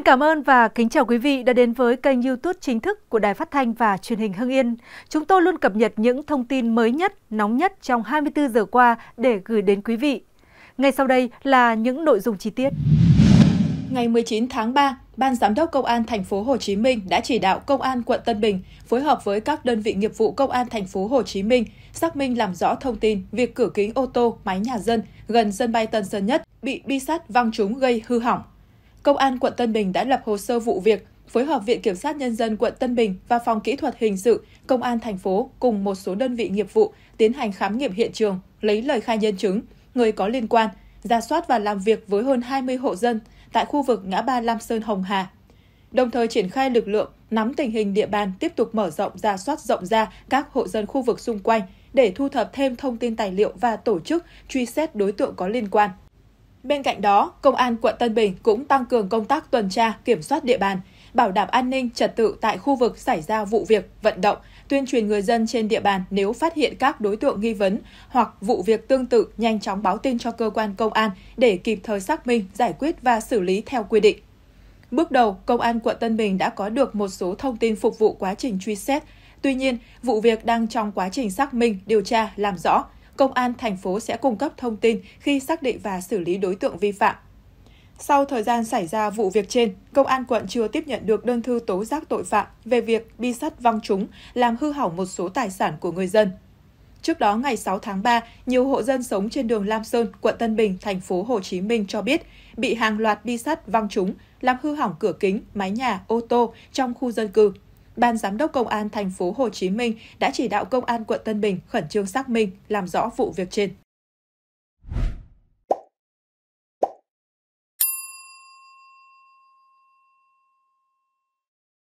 Xin cảm ơn và kính chào quý vị đã đến với kênh youtube chính thức của Đài Phát Thanh và Truyền hình Hưng Yên. Chúng tôi luôn cập nhật những thông tin mới nhất, nóng nhất trong 24 giờ qua để gửi đến quý vị. Ngay sau đây là những nội dung chi tiết. Ngày 19 tháng 3, Ban Giám đốc Công an thành phố Hồ Chí Minh đã chỉ đạo Công an quận Tân Bình phối hợp với các đơn vị nghiệp vụ Công an thành phố Hồ Chí Minh xác minh làm rõ thông tin việc cửa kính ô tô máy nhà dân gần sân bay Tân Sơn Nhất bị bi sắt văng trúng gây hư hỏng. Công an quận Tân Bình đã lập hồ sơ vụ việc, phối hợp Viện Kiểm sát Nhân dân quận Tân Bình và Phòng Kỹ thuật Hình sự, Công an thành phố cùng một số đơn vị nghiệp vụ tiến hành khám nghiệm hiện trường, lấy lời khai nhân chứng, người có liên quan, ra soát và làm việc với hơn 20 hộ dân tại khu vực ngã ba Lam Sơn Hồng Hà. Đồng thời triển khai lực lượng nắm tình hình địa bàn tiếp tục mở rộng ra soát rộng ra các hộ dân khu vực xung quanh để thu thập thêm thông tin tài liệu và tổ chức truy xét đối tượng có liên quan. Bên cạnh đó, Công an quận Tân Bình cũng tăng cường công tác tuần tra, kiểm soát địa bàn, bảo đảm an ninh trật tự tại khu vực xảy ra vụ việc, vận động, tuyên truyền người dân trên địa bàn nếu phát hiện các đối tượng nghi vấn hoặc vụ việc tương tự nhanh chóng báo tin cho cơ quan công an để kịp thời xác minh, giải quyết và xử lý theo quy định. Bước đầu, Công an quận Tân Bình đã có được một số thông tin phục vụ quá trình truy xét. Tuy nhiên, vụ việc đang trong quá trình xác minh, điều tra, làm rõ – Công an thành phố sẽ cung cấp thông tin khi xác định và xử lý đối tượng vi phạm. Sau thời gian xảy ra vụ việc trên, Công an quận chưa tiếp nhận được đơn thư tố giác tội phạm về việc bi sắt văng trúng làm hư hỏng một số tài sản của người dân. Trước đó ngày 6 tháng 3, nhiều hộ dân sống trên đường Lam Sơn, quận Tân Bình, thành phố Hồ Chí Minh cho biết bị hàng loạt bi sắt văng trúng, làm hư hỏng cửa kính, mái nhà, ô tô trong khu dân cư. Ban Giám đốc Công an thành phố Hồ Chí Minh đã chỉ đạo Công an quận Tân Bình khẩn trương xác minh, làm rõ vụ việc trên.